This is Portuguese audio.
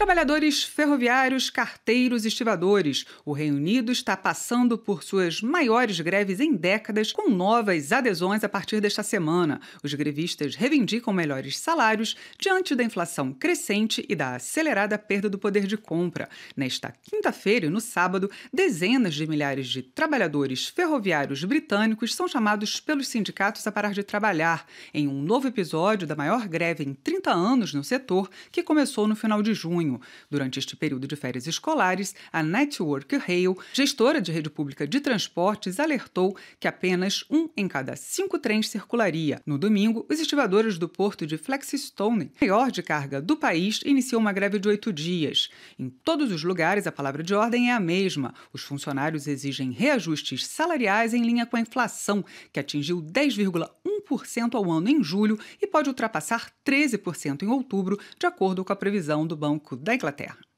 Trabalhadores ferroviários, carteiros e estivadores, o Reino Unido está passando por suas maiores greves em décadas, com novas adesões a partir desta semana. Os grevistas reivindicam melhores salários diante da inflação crescente e da acelerada perda do poder de compra. Nesta quinta-feira e no sábado, dezenas de milhares de trabalhadores ferroviários britânicos são chamados pelos sindicatos a parar de trabalhar, em um novo episódio da maior greve em 30 anos no setor, que começou no final de junho junho. Durante este período de férias escolares, a Network Rail, gestora de rede pública de transportes, alertou que apenas um em cada cinco trens circularia. No domingo, os estivadores do porto de Flexstone, maior de carga do país, iniciou uma greve de oito dias. Em todos os lugares, a palavra de ordem é a mesma. Os funcionários exigem reajustes salariais em linha com a inflação, que atingiu 10,1%. 5% ao ano em julho e pode ultrapassar 13% em outubro, de acordo com a previsão do Banco da Inglaterra.